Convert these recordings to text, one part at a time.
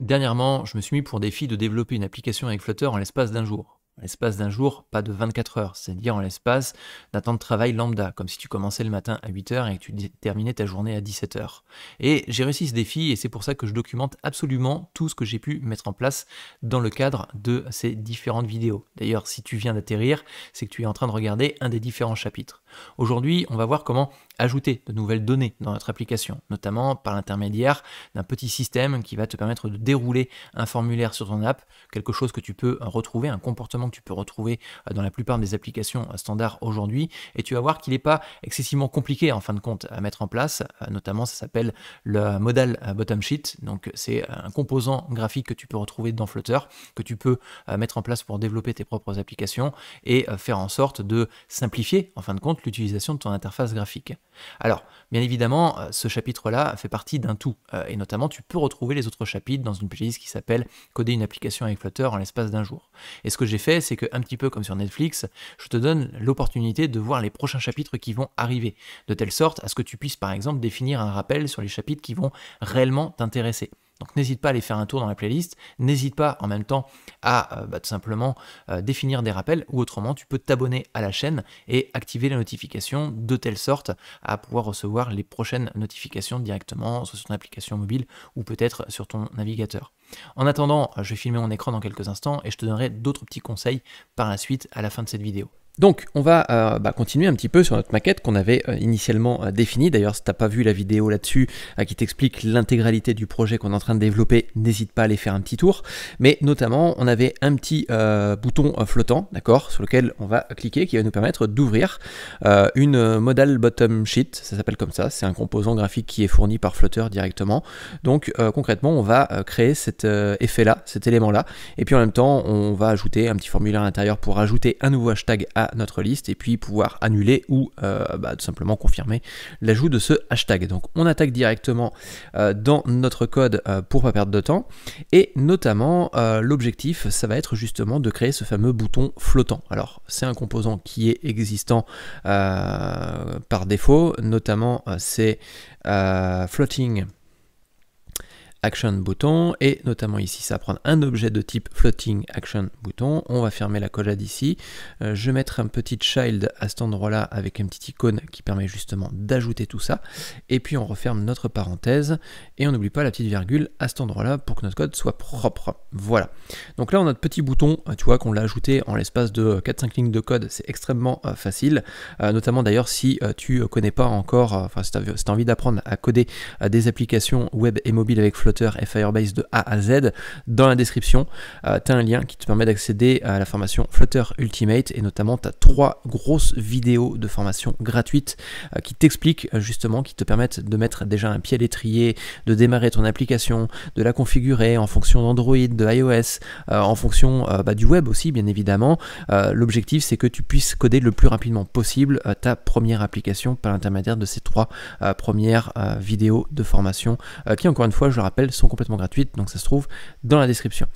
Dernièrement, je me suis mis pour défi de développer une application avec Flutter en l'espace d'un jour. En l'espace d'un jour, pas de 24 heures, c'est-à-dire en l'espace d'un temps de travail lambda, comme si tu commençais le matin à 8 heures et que tu terminais ta journée à 17 heures. Et j'ai réussi ce défi et c'est pour ça que je documente absolument tout ce que j'ai pu mettre en place dans le cadre de ces différentes vidéos. D'ailleurs, si tu viens d'atterrir, c'est que tu es en train de regarder un des différents chapitres. Aujourd'hui, on va voir comment ajouter de nouvelles données dans notre application, notamment par l'intermédiaire d'un petit système qui va te permettre de dérouler un formulaire sur ton app, quelque chose que tu peux retrouver, un comportement que tu peux retrouver euh, dans la plupart des applications euh, standards aujourd'hui, et tu vas voir qu'il n'est pas excessivement compliqué en fin de compte à mettre en place, euh, notamment ça s'appelle le modal bottom sheet, donc c'est un composant graphique que tu peux retrouver dans Flutter, que tu peux mettre en place pour développer tes propres applications et faire en sorte de simplifier en fin de compte l'utilisation de ton interface graphique. Alors, bien évidemment, euh, ce chapitre-là fait partie d'un tout, euh, et notamment tu peux retrouver les autres chapitres dans une playlist qui s'appelle Coder une application avec Flutter en l'espace d'un jour. Et ce que j'ai fait, c'est que un petit peu comme sur Netflix, je te donne l'opportunité de voir les prochains chapitres qui vont arriver, de telle sorte à ce que tu puisses par exemple définir un rappel sur les chapitres qui vont réellement t'intéresser. Donc n'hésite pas à aller faire un tour dans la playlist, n'hésite pas en même temps à euh, bah, tout simplement euh, définir des rappels ou autrement tu peux t'abonner à la chaîne et activer les notifications de telle sorte à pouvoir recevoir les prochaines notifications directement soit sur ton application mobile ou peut-être sur ton navigateur. En attendant, euh, je vais filmer mon écran dans quelques instants et je te donnerai d'autres petits conseils par la suite à la fin de cette vidéo. Donc on va euh, bah, continuer un petit peu sur notre maquette qu'on avait euh, initialement euh, définie. D'ailleurs, si tu n'as pas vu la vidéo là-dessus qui t'explique l'intégralité du projet qu'on est en train de développer, n'hésite pas à aller faire un petit tour. Mais notamment, on avait un petit bouton flottant, d'accord, sur lequel on va cliquer, qui va nous permettre d'ouvrir une modal bottom sheet, ça s'appelle comme ça, c'est un composant graphique qui est fourni par Flutter directement. Donc concrètement, on va créer cet effet-là, cet élément-là, et puis en même temps, on va ajouter un petit formulaire à l'intérieur pour ajouter un nouveau hashtag à notre liste et puis pouvoir annuler ou euh, bah, tout simplement confirmer l'ajout de ce hashtag. Donc on attaque directement euh, dans notre code pour euh, pour pas perdre de temps et notamment l'objectif ça va être justement de créer ce fameux bouton flottant. Alors c'est un composant qui est existant par défaut, notamment c'est floating action bouton et notamment ici ça prend un objet de type floating action bouton. On va fermer la collade ici. Euh, je vais mettre un petit child à cet endroit là avec une petite icône qui permet justement d'ajouter tout ça. Et puis on referme notre parenthèse et on n'oublie pas la petite virgule à cet endroit là pour que notre code soit propre. Voilà. Donc là on a notre petit bouton, euh, tu vois qu'on l'a ajouté en l'espace de 4-5 lignes de code. C'est extrêmement euh, facile. notamment d'ailleurs si tu connais pas encore, enfin si tu as, envie d'apprendre à coder des applications web et mobile avec floating et Firebase de A à Z. Dans la description, euh, tu as un lien qui te permet d'accéder à la formation Flutter Ultimate et notamment tu as trois grosses vidéos de formation gratuite euh, qui t'expliquent euh, justement, qui te permettent de mettre déjà un pied à l'étrier, de démarrer ton application, de la configurer en fonction d'Android, de iOS, en fonction bah, du web aussi bien évidemment. L'objectif c'est que tu puisses coder le plus rapidement possible ta première application par l'intermédiaire de ces trois premières vidéos de formation qui encore une fois je rappelle sont complètement gratuites, donc ça se trouve dans la description.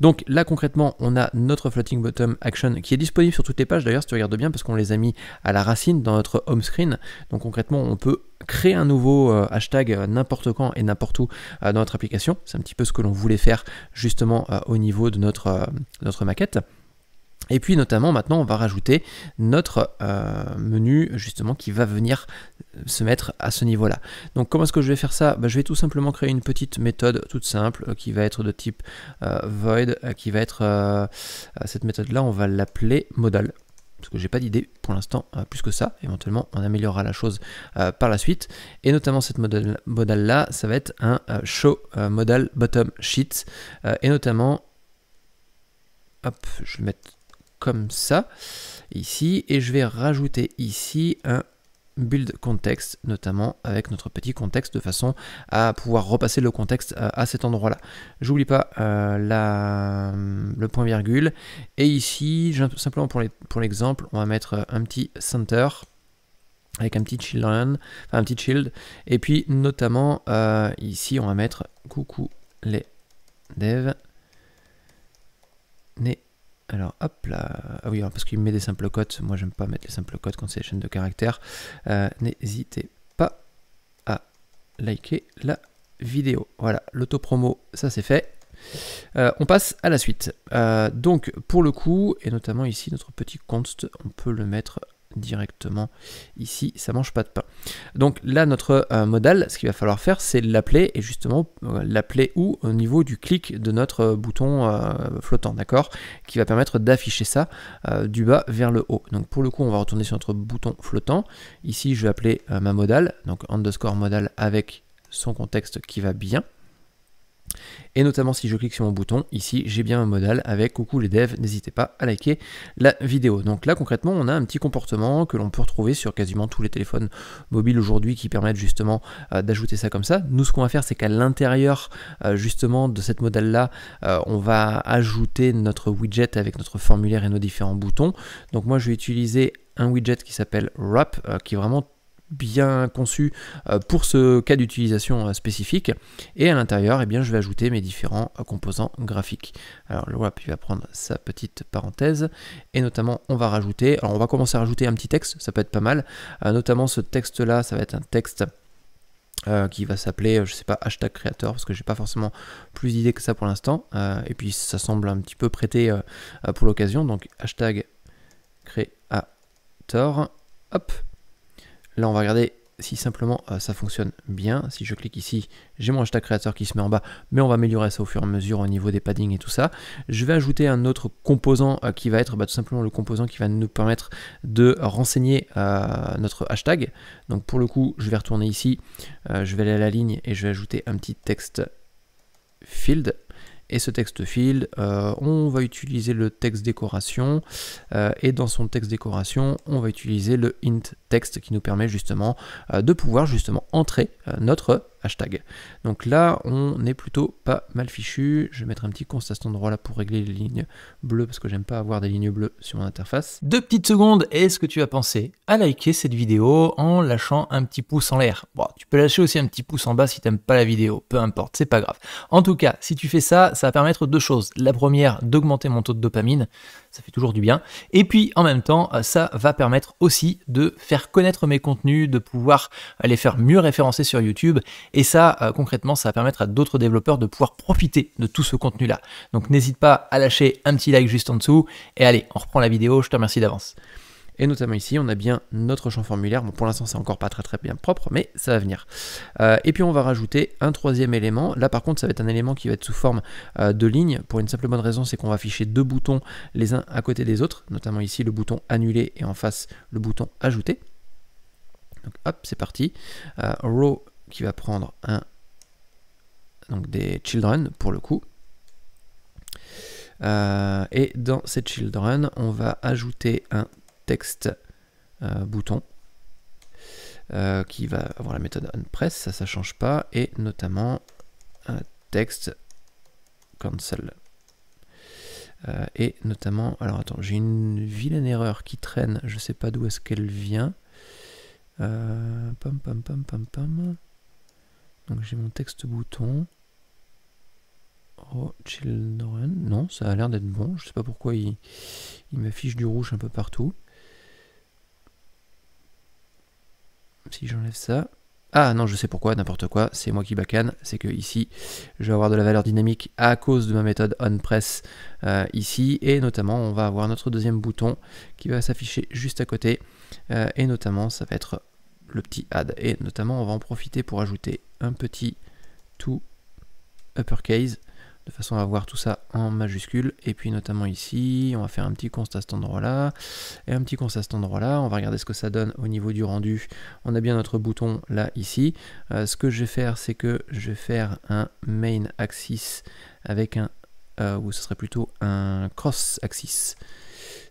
Donc là concrètement, on a notre floating bottom action qui est disponible sur toutes les pages d'ailleurs si tu regardes bien parce qu'on les a mis à la racine dans notre home screen. Donc concrètement, on peut créer un nouveau euh, hashtag euh, n'importe quand et n'importe où euh, dans notre application. C'est un petit peu ce que l'on voulait faire justement au niveau de notre, notre maquette. Et puis notamment maintenant on va rajouter notre menu justement qui va venir se mettre à ce niveau-là. Donc comment est-ce que je vais faire ça bah, Je vais tout simplement créer une petite méthode toute simple euh, qui va être de type euh, void, euh, qui va être cette méthode-là, on va l'appeler modal parce que j'ai pas d'idée pour l'instant plus que ça. Éventuellement, on améliorera la chose par la suite. Et notamment cette modal là, ça va être un show modal bottom sheet. et notamment, hop, je vais mettre comme ça ici et je vais rajouter ici un build context notamment avec notre petit contexte, de façon à pouvoir repasser le contexte euh, à cet endroit-là. J'oublie pas euh, le point virgule. Et ici, simplement pour l'exemple, pour on va mettre un petit center avec un petit children, un petit shield. Et puis notamment euh, ici, on va mettre coucou les devs. Alors hop là, ah oui, hein, parce qu'il met des simples codes, moi j'aime pas mettre les simples codes quand c'est les chaînes de caractères. Euh, n'hésitez pas à liker la vidéo. Voilà, l'auto promo ça c'est fait. Euh, on passe à la suite. Euh, donc pour le coup, et notamment ici notre petit const, on peut le mettre directement ici, ça mange pas de pain. Donc là, notre euh, modal, ce qu'il va falloir faire, c'est l'appeler, et justement euh, l'appeler où Au niveau du clic de notre euh, bouton flottant, d'accord Qui va permettre d'afficher ça du bas vers le haut. Donc pour le coup, on va retourner sur notre bouton flottant. Ici, je vais appeler ma modal, donc underscore modal avec son contexte qui va bien. Et notamment si je clique sur mon bouton, ici j'ai bien un modal avec coucou les devs, n'hésitez pas à liker la vidéo. Donc là concrètement on a un petit comportement que l'on peut retrouver sur quasiment tous les téléphones mobiles aujourd'hui qui permettent justement euh, d'ajouter ça comme ça. Nous ce qu'on va faire c'est qu'à l'intérieur euh, justement de cette modèle là euh, on va ajouter notre widget avec notre formulaire et nos différents boutons. Donc moi je vais utiliser un widget qui s'appelle wrap qui vraiment bien conçu euh, pour ce cas d'utilisation euh, spécifique. Et à l'intérieur, et eh bien, je vais ajouter mes différents euh, composants graphiques. Alors le WAP il va prendre sa petite parenthèse. Et notamment, on va rajouter, alors on va commencer à rajouter un petit texte, ça peut être pas mal. notamment ce texte-là, ça va être un texte... qui va s'appeler, je sais pas, hashtag créateur, parce que j'ai pas forcément plus d'idées que ça pour l'instant. et puis ça semble un petit peu prêté pour l'occasion, donc hashtag créateur. Hop, Là, on va regarder si simplement euh, ça fonctionne bien. Si je clique ici, j'ai mon hashtag créateur qui se met en bas, mais on va améliorer ça au fur et à mesure au niveau des paddings et tout ça. Je vais ajouter un autre composant euh, qui va être bah, tout simplement le composant qui va nous permettre de renseigner euh, notre hashtag. Donc pour le coup, je vais retourner ici, je vais aller à la ligne et je vais ajouter un petit texte field et ce texte field, euh, on va utiliser le texte décoration euh, et dans son texte décoration, on va utiliser le int texte qui nous permet justement euh, de pouvoir justement entrer notre donc là, on est plutôt pas mal fichu. Je vais mettre un petit constat à cet endroit là pour régler les lignes bleues parce que j'aime pas avoir des lignes bleues sur mon interface. Deux petites secondes, est-ce que tu as pensé à liker cette vidéo en lâchant un petit pouce en l'air Bon, tu peux lâcher aussi un petit pouce en bas si tu t'aimes pas la vidéo, peu importe, c'est pas grave. En tout cas, si tu fais ça, ça va permettre deux choses. La première, d'augmenter mon taux de dopamine, ça fait toujours du bien. Et puis en même temps, ça va permettre aussi de faire connaître mes contenus, de pouvoir les faire mieux référencer sur YouTube et ça, euh, concrètement, ça va permettre à d'autres développeurs de pouvoir profiter de tout ce contenu-là. Donc n'hésite pas à lâcher un petit like juste en dessous. Et allez, on reprend la vidéo, je te remercie d'avance. Et notamment ici, on a bien notre champ formulaire. Bon, pour l'instant, c'est encore pas très très bien propre, mais ça va venir. Euh, et puis, on va rajouter un troisième élément. Là, par contre, ça va être un élément qui va être sous forme euh, de ligne. Pour une simple bonne raison, c'est qu'on va afficher deux boutons les uns à côté des autres, notamment ici le bouton annuler et en face le bouton ajouter. Donc, hop, c'est parti. row qui va prendre un donc des children pour le coup. Euh, et dans ces children, on va ajouter un texte euh, bouton euh, qui va avoir la méthode onPress, ça ça change pas, et notamment un texte cancel. et notamment, alors attends, j'ai une vilaine erreur qui traîne, je sais pas d'où est-ce qu'elle vient. pam pam pam pam pam. Donc j'ai mon texte bouton. Oh, children. Non, ça a l'air d'être bon. Je sais pas pourquoi il, m'affiche du rouge un peu partout. Si j'enlève ça. Ah non, je sais pourquoi, n'importe quoi, c'est moi qui bacane, c'est que ici, je vais avoir de la valeur dynamique à cause de ma méthode onPress euh, ici, et notamment, on va avoir notre deuxième bouton qui va s'afficher juste à côté, euh, et notamment, ça va être le petit add, et notamment, on va en profiter pour ajouter un petit tout uppercase de façon à avoir tout ça en majuscule et puis notamment ici on va faire un petit constat à cet endroit là et un petit constat à cet endroit là on va regarder ce que ça donne au niveau du rendu on a bien notre bouton là ici euh, ce que je vais faire c'est que je vais faire un main axis avec un euh, ou ce serait plutôt un cross axis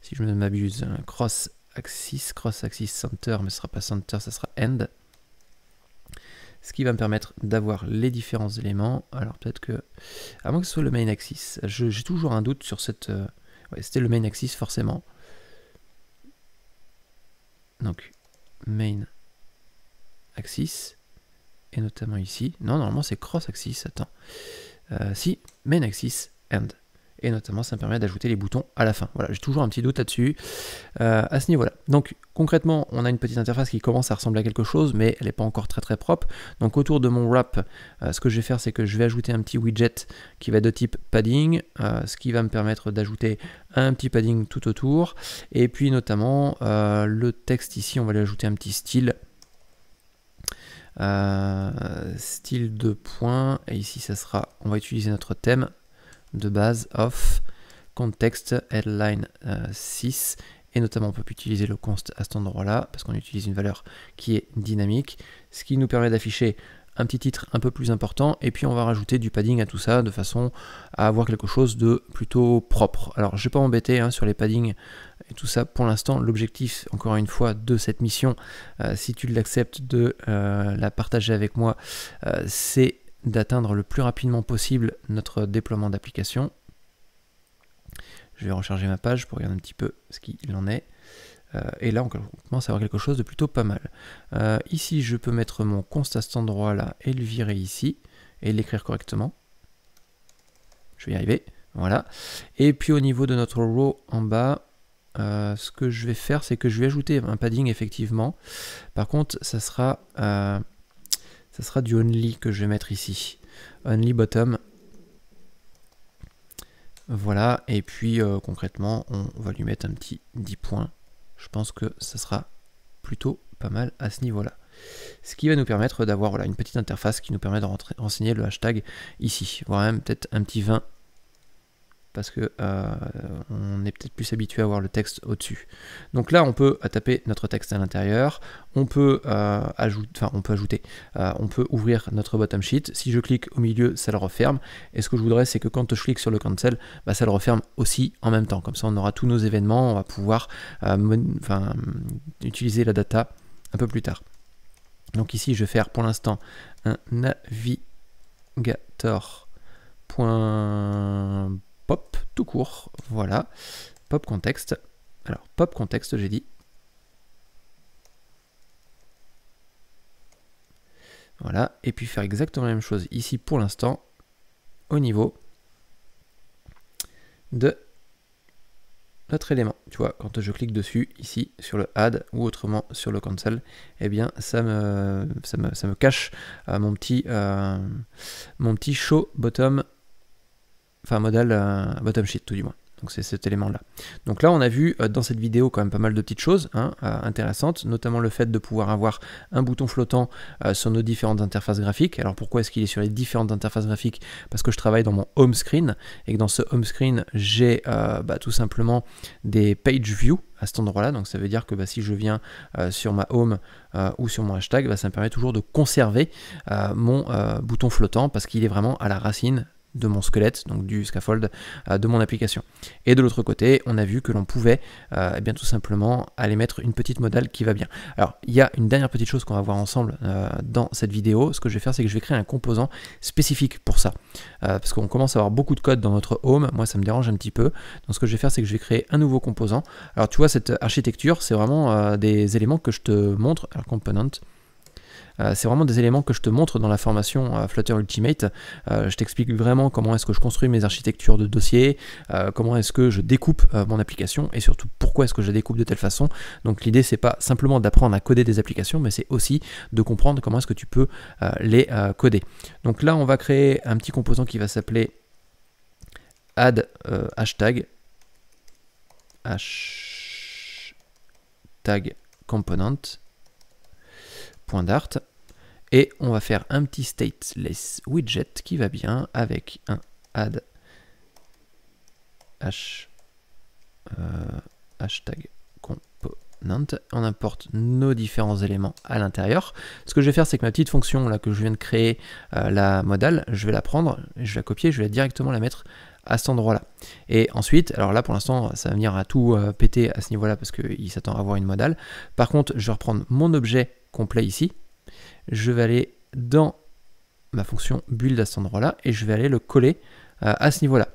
si je m'abuse un cross axis cross axis center mais ce sera pas center ça sera end ce qui va me permettre d'avoir les différents éléments. Alors peut-être que, avant que ce soit le main axis, j'ai toujours un doute sur cette... Euh, c'était le main axis forcément. Donc, main axis, et notamment ici. Non, normalement c'est cross axis, attends. Euh, si, main axis, end et notamment ça me permet d'ajouter les boutons à la fin. Voilà, j'ai toujours un petit doute là-dessus euh, à ce niveau-là. Donc concrètement, on a une petite interface qui commence à ressembler à quelque chose, mais elle n'est pas encore très très propre. Donc autour de mon wrap, euh, ce que je vais faire, c'est que je vais ajouter un petit widget qui va de type padding, euh, ce qui va me permettre d'ajouter un petit padding tout autour, et puis notamment le texte ici, on va lui ajouter un petit style style de point. et ici ça sera on va utiliser notre thème de base off context headline 6 euh, et notamment on peut utiliser le const à cet endroit là parce qu'on utilise une valeur qui est dynamique ce qui nous permet d'afficher un petit titre un peu plus important et puis on va rajouter du padding à tout ça de façon à avoir quelque chose de plutôt propre. Alors je vais pas m'embêter hein, sur les paddings et tout ça pour l'instant. L'objectif encore une fois de cette mission, euh, si tu l'acceptes de euh, la partager avec moi, c'est d'atteindre le plus rapidement possible notre déploiement d'application. Je vais recharger ma page pour regarder un petit peu ce qu'il en est. Euh, et là, on commence à avoir quelque chose de plutôt pas mal. Euh, ici, je peux mettre mon const à cet endroit là et le virer ici et l'écrire correctement. Je vais y arriver. Voilà. Et puis au niveau de notre row en bas, euh, ce que je vais faire, c'est que je vais ajouter un padding effectivement. Par contre, ça sera ça sera du only que je vais mettre ici. Only bottom. Voilà, et puis euh, concrètement, on va lui mettre un petit 10 points. Je pense que ça sera plutôt pas mal à ce niveau-là. Ce qui va nous permettre d'avoir une petite interface qui nous permet de renseigner le hashtag ici. Voire même peut-être un petit 20 parce que euh, on est peut-être plus habitué à voir le texte au-dessus. Donc là, on peut euh, taper notre texte à l'intérieur, on peut, euh, enfin, on peut ajouter, on peut ouvrir notre bottom sheet. Si je clique au milieu, ça le referme. Et ce que je voudrais, c'est que quand je clique sur le cancel, bah, ça le referme aussi en même temps. Comme ça, on aura tous nos événements, on va pouvoir utiliser la data un peu plus tard. Donc ici, je vais faire pour l'instant un navigator pop tout court. Voilà, pop contexte. Alors, pop contexte, j'ai dit. Voilà, et puis faire exactement la même chose ici pour l'instant au niveau de notre élément. Tu vois, quand je clique dessus, ici, sur le add ou autrement sur le cancel, eh bien, ça me, ça me, ça me cache euh, mon, petit, euh, mon petit show bottom enfin modèle euh, bottom sheet tout du moins. Donc c'est cet élément-là. Donc là, on a vu euh, dans cette vidéo quand même pas mal de petites choses hein, euh, intéressantes, notamment le fait de pouvoir avoir un bouton flottant sur nos différentes interfaces graphiques. Alors pourquoi est-ce qu'il est sur les différentes interfaces graphiques Parce que je travaille dans mon home screen et que dans ce home screen, j'ai bah, tout simplement des page views à cet endroit-là. Donc ça veut dire que bah, si je viens sur ma home ou sur mon hashtag, bah, ça me permet toujours de conserver mon bouton flottant parce qu'il est vraiment à la racine de mon squelette, donc du scaffold, euh, de mon application. Et de l'autre côté, on a vu que l'on pouvait euh, eh bien, tout simplement aller mettre une petite modale qui va bien. Alors, il y a une dernière petite chose qu'on va voir ensemble euh, dans cette vidéo. Ce que je vais faire, c'est que je vais créer un composant spécifique pour ça. parce qu'on commence à avoir beaucoup de code dans notre home. Moi, ça me dérange un petit peu. Donc, ce que je vais faire, c'est que je vais créer un nouveau composant. Alors, tu vois, cette architecture, c'est vraiment des éléments que je te montre. Alors, component, euh, c'est vraiment des éléments que je te montre dans la formation euh, Flutter Ultimate. Euh, je t'explique vraiment comment est-ce que je construis mes architectures de dossiers, comment est-ce que je découpe mon application et surtout pourquoi est-ce que je la découpe de telle façon. Donc l'idée c'est pas simplement d'apprendre à coder des applications, mais c'est aussi de comprendre comment est-ce que tu peux les coder. Donc là on va créer un petit composant qui va s'appeler add hashtag component point .dart et on va faire un petit stateless widget qui va bien avec un add h, euh, hashtag component. On importe nos différents éléments à l'intérieur. Ce que je vais faire, c'est que ma petite fonction là que je viens de créer, euh, la modale, je vais la prendre, je vais la copier, je vais directement la mettre à cet endroit-là. Et ensuite, alors là pour l'instant, ça va venir à tout euh, péter à ce niveau-là parce qu'il s'attend à avoir une modale. Par contre, je vais reprendre mon objet complet ici, je vais aller dans ma fonction build à cet endroit-là et je vais aller le coller euh, à ce niveau-là.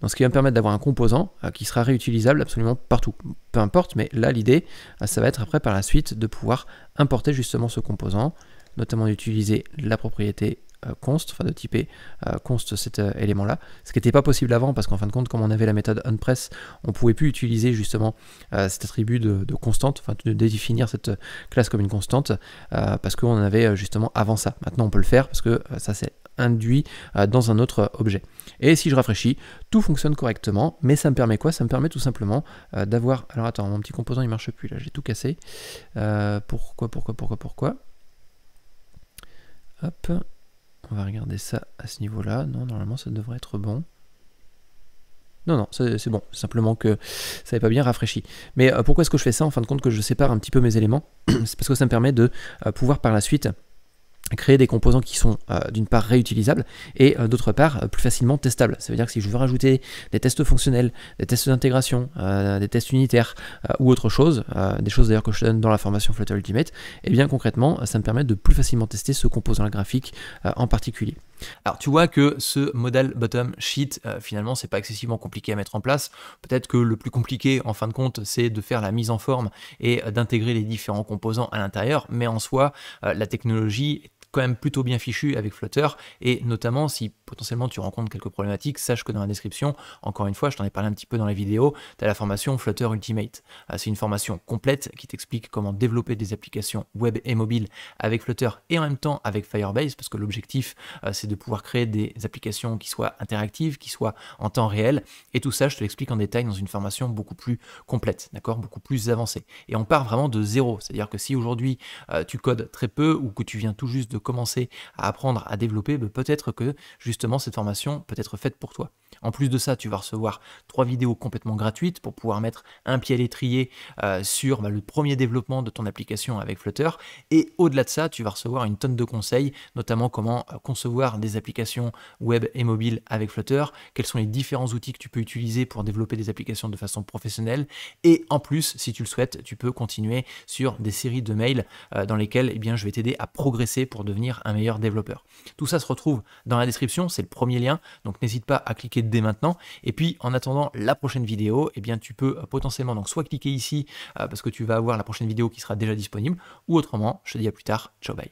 Donc ce qui va me permettre d'avoir un composant euh, qui sera réutilisable absolument partout. Peu importe, mais là l'idée, euh, ça va être après par la suite de pouvoir importer justement ce composant, notamment d'utiliser la propriété euh, const, enfin de typer euh, const cet euh, élément-là, ce qui n'était pas possible avant parce qu'en fin de compte, comme on avait la méthode onPress, on ne pouvait plus utiliser justement cet attribut de, constante, enfin de définir cette classe comme une constante parce qu'on en avait justement avant ça. Maintenant, on peut le faire parce que ça s'est induit dans un autre objet. Et si je rafraîchis, tout fonctionne correctement, mais ça me permet quoi Ça me permet tout simplement d'avoir... Alors attends, mon petit composant il marche plus là, j'ai tout cassé. pourquoi, pourquoi, pourquoi, pourquoi Hop, on va regarder ça à ce niveau-là. Non, normalement, ça devrait être bon. Non, non, c'est bon. Simplement que ça n'est pas bien rafraîchi. Mais euh, pourquoi est-ce que je fais ça En fin de compte, que je sépare un petit peu mes éléments C'est parce que ça me permet de euh, pouvoir par la suite créer des composants qui sont euh, d'une part réutilisables et euh, d'autre part euh, plus facilement testables. Ça veut dire que si je veux rajouter des tests fonctionnels, des tests d'intégration, des tests unitaires ou autre chose, des choses d'ailleurs que je donne dans la formation Flutter Ultimate, et eh bien concrètement ça me permet de plus facilement tester ce composant graphique en particulier. Alors tu vois que ce modèle bottom sheet finalement c'est pas excessivement compliqué à mettre en place. Peut-être que le plus compliqué en fin de compte c'est de faire la mise en forme et d'intégrer les différents composants à l'intérieur, mais en soi la technologie quand même plutôt bien fichu avec Flutter, et notamment si potentiellement tu rencontres quelques problématiques, sache que dans la description, encore une fois, je t'en ai parlé un petit peu dans la vidéo, tu as la formation Flutter Ultimate. Ah, c'est une formation complète qui t'explique comment développer des applications web et mobiles avec Flutter et en même temps avec Firebase, parce que l'objectif, euh, c'est de pouvoir créer des applications qui soient interactives, qui soient en temps réel, et tout ça, je te l'explique en détail dans une formation beaucoup plus complète, d'accord, beaucoup plus avancée. Et on part vraiment de zéro, c'est-à-dire que si aujourd'hui euh, tu codes très peu ou que tu viens tout juste de commencer à apprendre à développer, ben, peut-être que justement cette formation peut être faite pour toi. En plus de ça, tu vas recevoir trois vidéos complètement gratuites pour pouvoir mettre un pied à l'étrier euh, sur bah, le premier développement de ton application avec Flutter. Et au-delà de ça, tu vas recevoir une tonne de conseils, notamment comment euh, concevoir des applications web et mobile avec Flutter, quels sont les différents outils que tu peux utiliser pour développer des applications de façon professionnelle. Et en plus, si tu le souhaites, tu peux continuer sur des séries de mails euh, dans lesquels eh bien, je vais t'aider à progresser pour devenir un meilleur développeur. Tout ça se retrouve dans la description, c'est le premier lien, donc n'hésite pas à cliquer dès maintenant. Et puis en attendant la prochaine vidéo, eh bien tu peux euh, potentiellement donc soit cliquer ici euh, parce que tu vas avoir la prochaine vidéo qui sera déjà disponible, ou autrement, je te dis à plus tard, ciao bye.